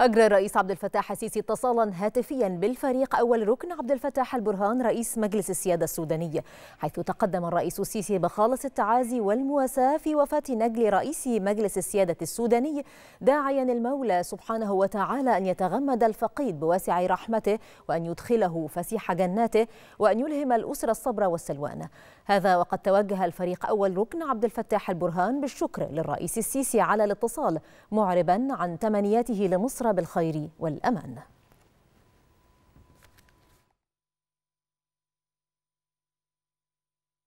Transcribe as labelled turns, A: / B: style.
A: أجرى الرئيس عبد الفتاح السيسي اتصالا هاتفيا بالفريق أول ركن عبد الفتاح البرهان رئيس مجلس السيادة السوداني حيث تقدم الرئيس السيسي بخالص التعازي والمواساة في وفاة نجل رئيس مجلس السيادة السوداني داعيا المولى سبحانه وتعالى أن يتغمد الفقيد بواسع رحمته وأن يدخله فسيح جناته وأن يلهم الأسرة الصبر والسلوان هذا وقد توجه الفريق أول ركن عبد الفتاح البرهان بالشكر للرئيس السيسي على الاتصال معربا عن تمنياته لمصر بالخير والأمان